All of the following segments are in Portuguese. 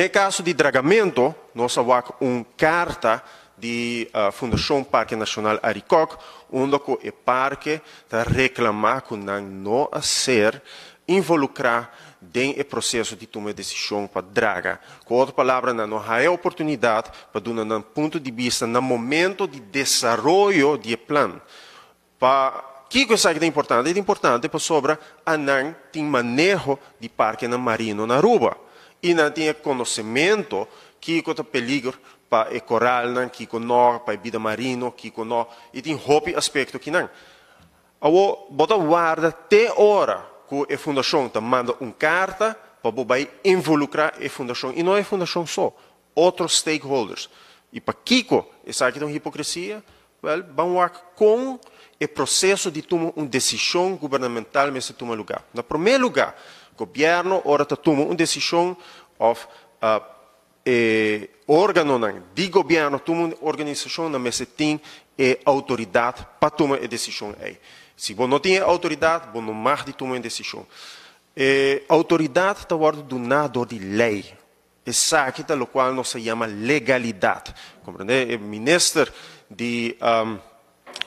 No é caso de dragamento, nós temos uma carta de uh, ah, Fundação Parque Nacional Aricoc, onde o parque está reclamando que não a ser involucrar em processo de tomar decisão para draga. Com outra palavra, não há oportunidade para dar um ponto de vista no momento de desenvolvimento do plano. Para que coisa que é importante? É importante para sobre a não tem manejo de parque na marino na Aruba e não tinha conhecimento que conta perigo para o coral, não, que conor para a vida marina, que conor e tem hobby aspecto que não. Ao bota guarda até hora que a fundação te manda uma carta para vai involucrar a fundação e não é a fundação só, outros stakeholders. E para Kiko, essa aqui é uma hipocrisia, well, vão com o processo de tomar uma decisão governamental nesse lugar. No primeiro lugar, governo, ora está uma decisão of uh, eh, governo, toma uma organização na mesa tem autoridade para tomar a decisão aí. Se você não tem autoridade, você não mais de tomar a decisão. Eh, autoridade está lado de lei. Exacta, lo qual no se llama legalidad. ¿Comprende? El ministro de um,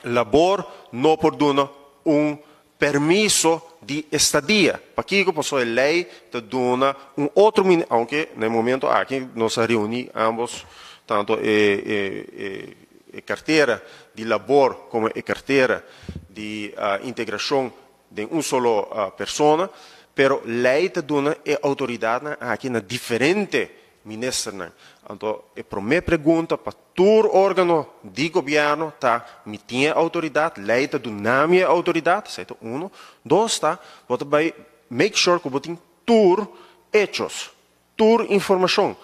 Labor no perdona un permiso di stadia. Pakigo posso lei ti dona un altro minuto, anche nel momento ah, che noi riuni ambos, tanto e, e, e, e cartera di lavoro come e cartera di uh, integração de un solo uh, persona, a lei ti dona é autorità anche na diferente ministern. Então, a primeira pergunta para todo órgão de governo tá, me tinha autoridade, leita do nome autoridade, certo? Um, dois, tá, você vai make sure que eu tenho tour hechos, tour informação.